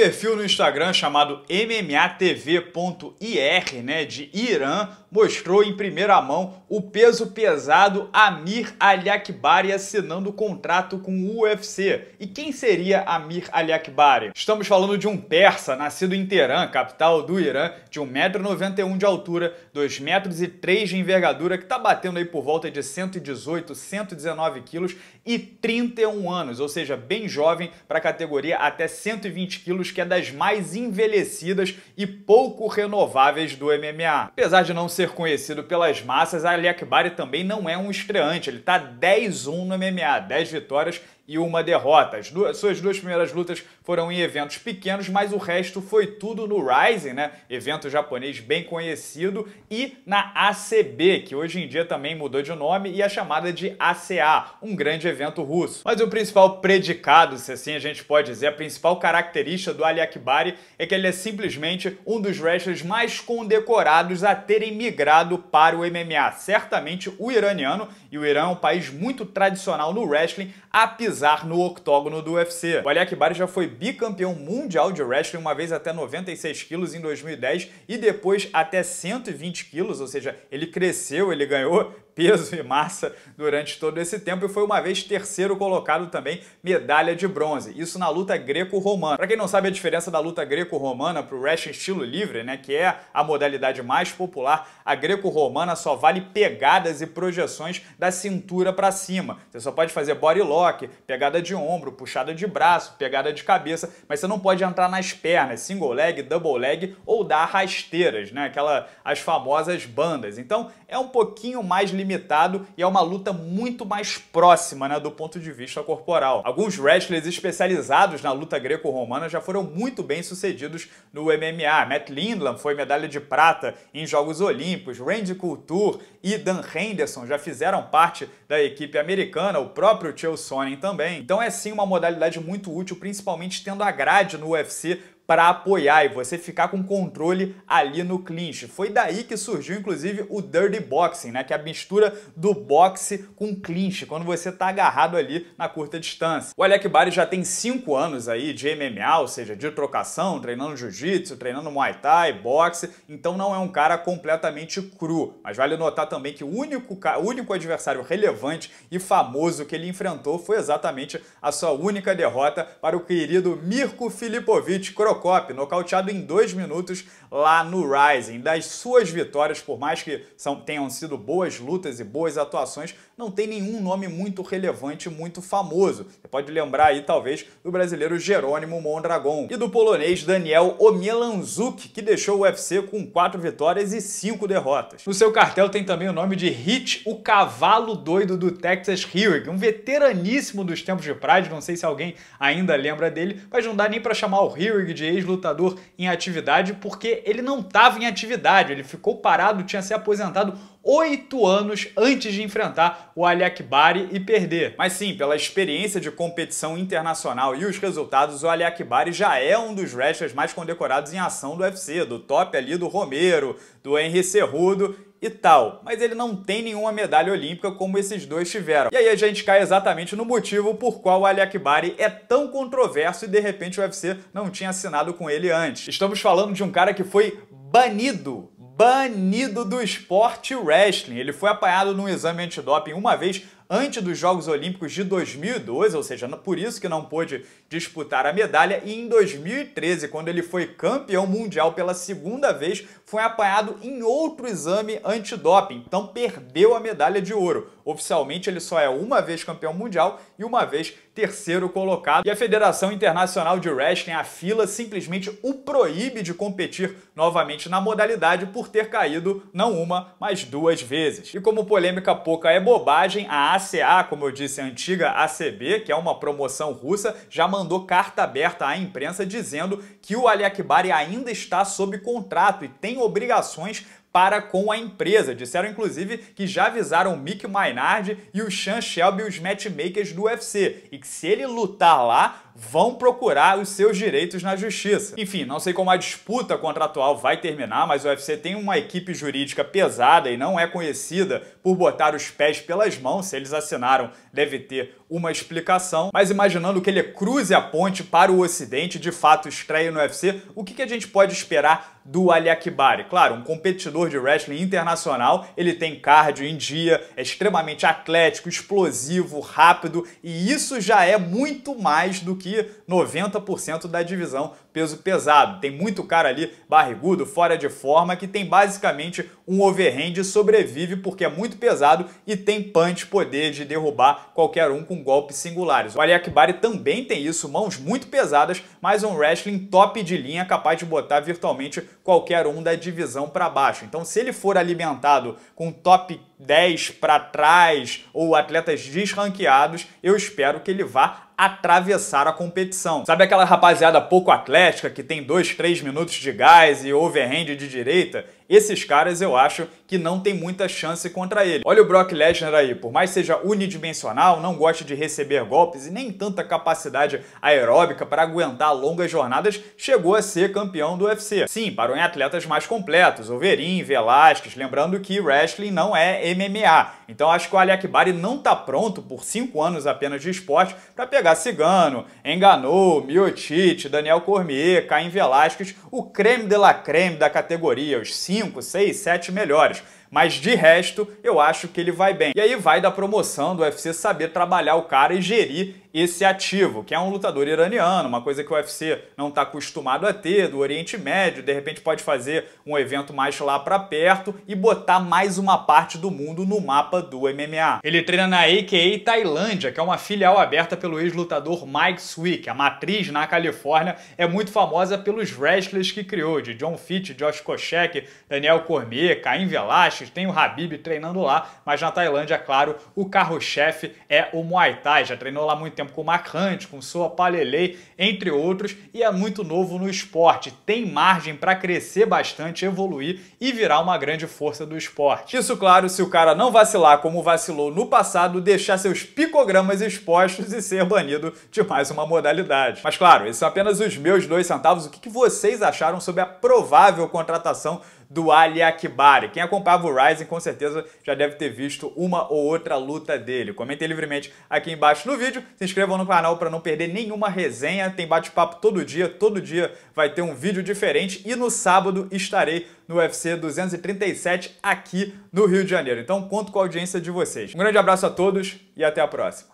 perfil no Instagram chamado mmatv.ir, né, de Irã, mostrou em primeira mão o peso pesado Amir Aliakbari assinando o contrato com o UFC. E quem seria Amir Aliakbari? Estamos falando de um persa nascido em Teherã, capital do Irã, de 1,91m de altura, 2,03m de envergadura, que está batendo aí por volta de 118, 119 quilos e 31 anos, ou seja, bem jovem para a categoria até 120 quilos, que é das mais envelhecidas e pouco renováveis do MMA. Apesar de não ser ser conhecido pelas massas, Ali Akbari também não é um estreante. Ele está 10-1 no MMA, 10 vitórias e uma derrota. As duas, suas duas primeiras lutas foram em eventos pequenos, mas o resto foi tudo no Rising, né? Evento japonês bem conhecido, e na ACB, que hoje em dia também mudou de nome e é chamada de ACA, um grande evento russo. Mas o principal predicado, se assim a gente pode dizer, a principal característica do Ali Akbari é que ele é simplesmente um dos wrestlers mais condecorados a terem migrado para o MMA. Certamente o iraniano, e o Irã é um país muito tradicional no wrestling, apesar pisar no octógono do UFC. O Ali Akbari já foi bicampeão mundial de wrestling, uma vez até 96 quilos em 2010 e depois até 120 quilos, ou seja, ele cresceu, ele ganhou peso e massa durante todo esse tempo e foi uma vez terceiro colocado também, medalha de bronze. Isso na luta greco-romana. Para quem não sabe a diferença da luta greco-romana para o wrestling estilo livre, né, que é a modalidade mais popular, a greco-romana só vale pegadas e projeções da cintura para cima. Você só pode fazer body lock, pegada de ombro, puxada de braço, pegada de cabeça, mas você não pode entrar nas pernas, single leg, double leg ou dar rasteiras, né? Aquela as famosas bandas. Então, é um pouquinho mais limitado e é uma luta muito mais próxima, né, do ponto de vista corporal. Alguns wrestlers especializados na luta greco-romana já foram muito bem sucedidos no MMA. Matt Lindland foi medalha de prata em Jogos Olímpicos, Randy Couture e Dan Henderson já fizeram parte da equipe americana, o próprio Chael Sonnen também também. Então é sim uma modalidade muito útil, principalmente tendo a grade no UFC para apoiar e você ficar com controle ali no clinch. Foi daí que surgiu inclusive o dirty boxing, né, que é a mistura do boxe com clinch, quando você tá agarrado ali na curta distância. O Alec Bari já tem 5 anos aí de MMA, ou seja, de trocação, treinando jiu-jitsu, treinando muay thai, boxe, então não é um cara completamente cru. Mas vale notar também que o único, o único adversário relevante e famoso que ele enfrentou foi exatamente a sua única derrota para o querido Mirko Filipovic Robocop, nocauteado em dois minutos lá no Rising. Das suas vitórias, por mais que são, tenham sido boas lutas e boas atuações, não tem nenhum nome muito relevante, muito famoso. Você pode lembrar aí, talvez, do brasileiro Jerônimo Mondragon e do polonês Daniel Omielanzuk, que deixou o UFC com quatro vitórias e cinco derrotas. No seu cartel tem também o nome de Hit, o cavalo doido do Texas Hewig, um veteraníssimo dos tempos de Pride, não sei se alguém ainda lembra dele, mas não dá nem para chamar o Hewig de ex-lutador em atividade, porque ele não estava em atividade, ele ficou parado, tinha se aposentado oito anos antes de enfrentar o Ali Akbari e perder. Mas sim, pela experiência de competição internacional e os resultados, o Ali Akbari já é um dos wrestlers mais condecorados em ação do UFC, do top ali do Romero, do Henry Cerrudo e tal. Mas ele não tem nenhuma medalha olímpica como esses dois tiveram. E aí a gente cai exatamente no motivo por qual o Ali Akbari é tão controverso e de repente o UFC não tinha assinado com ele antes. Estamos falando de um cara que foi banido banido do esporte wrestling. Ele foi apanhado num exame antidoping uma vez antes dos Jogos Olímpicos de 2012, ou seja, por isso que não pôde disputar a medalha, e em 2013, quando ele foi campeão mundial pela segunda vez, foi apanhado em outro exame antidoping, então perdeu a medalha de ouro. Oficialmente ele só é uma vez campeão mundial e uma vez terceiro colocado. E a Federação Internacional de Wrestling, a FILA, simplesmente o proíbe de competir novamente na modalidade por ter caído não uma, mas duas vezes. E como polêmica pouca é bobagem, a ACA, como eu disse, a antiga ACB, que é uma promoção russa, já mandou carta aberta à imprensa dizendo que o Ali Akbari ainda está sob contrato e tem obrigações para com a empresa. Disseram, inclusive, que já avisaram o Mick Maynard e o Sean Shelby, os matchmakers do UFC, e que se ele lutar lá, vão procurar os seus direitos na justiça. Enfim, não sei como a disputa contratual vai terminar, mas o UFC tem uma equipe jurídica pesada e não é conhecida por botar os pés pelas mãos. Se eles assinaram, deve ter uma explicação. Mas imaginando que ele cruze a ponte para o ocidente, de fato estreia no UFC, o que, a gente pode esperar do Ali Akbari? Claro, um competidor de wrestling internacional, ele tem cardio em dia, é extremamente atlético, explosivo, rápido, e isso já é muito mais do que 90% da divisão peso pesado. Tem muito cara ali barrigudo, fora de forma, que tem basicamente um overhand sobrevive porque é muito pesado e tem punch poder de derrubar qualquer um com golpes singulares. O Ali também tem isso, mãos muito pesadas, mas um wrestling top de linha capaz de botar virtualmente qualquer um da divisão para baixo. Então se ele for alimentado com top 10 para trás ou atletas desranqueados, eu espero que ele vá atravessar a competição. Sabe aquela rapaziada pouco atlética que tem dois, três minutos de gás e overhand de direita esses caras eu acho que não tem muita chance contra ele. Olha o Brock Lesnar aí, por mais seja unidimensional, não goste de receber golpes e nem tanta capacidade aeróbica para aguentar longas jornadas, chegou a ser campeão do UFC. Sim, parou em atletas mais completos, Overeem, Velasquez, lembrando que wrestling não é MMA. Então acho que o Alec Bari não está pronto por 5 anos apenas de esporte para pegar Cigano, Enganou, Miotite, Daniel Cormier, Caim Velasquez, o creme de la creme da categoria, os 5 5, 6, 7 melhores. Mas de resto, eu acho que ele vai bem. E aí vai da promoção do UFC saber trabalhar o cara e gerir esse ativo, que é um lutador iraniano, uma coisa que o UFC não está acostumado a ter, do Oriente Médio, de repente pode fazer um evento mais lá para perto e botar mais uma parte do mundo no mapa do MMA. Ele treina na AKA Tailândia, que é uma filial aberta pelo ex-lutador Mike Swick. A matriz na Califórnia é muito famosa pelos wrestlers que criou, de John Fitch, Josh Koscheck, Daniel Cormier, Caim Velasquez, tem o Habib treinando lá, mas na Tailândia, é claro, o carro-chefe é o Muay Thai. Já treinou lá muito tempo com o Mark Hunt, com o Soa Palelei, entre outros, e é muito novo no esporte. Tem margem para crescer bastante, evoluir e virar uma grande força do esporte. Isso, claro, se o cara não vacilar como vacilou no passado, deixar seus picogramas expostos e ser banido de mais uma modalidade. Mas, claro, esses são apenas os meus dois centavos. O que vocês acharam sobre a provável contratação do Ali Akbari. Quem acompanhava o Ryzen com certeza já deve ter visto uma ou outra luta dele. Comentem livremente aqui embaixo no vídeo, se inscrevam no canal para não perder nenhuma resenha, tem bate-papo todo dia, todo dia vai ter um vídeo diferente e no sábado estarei no UFC 237 aqui no Rio de Janeiro. Então conto com a audiência de vocês. Um grande abraço a todos e até a próxima.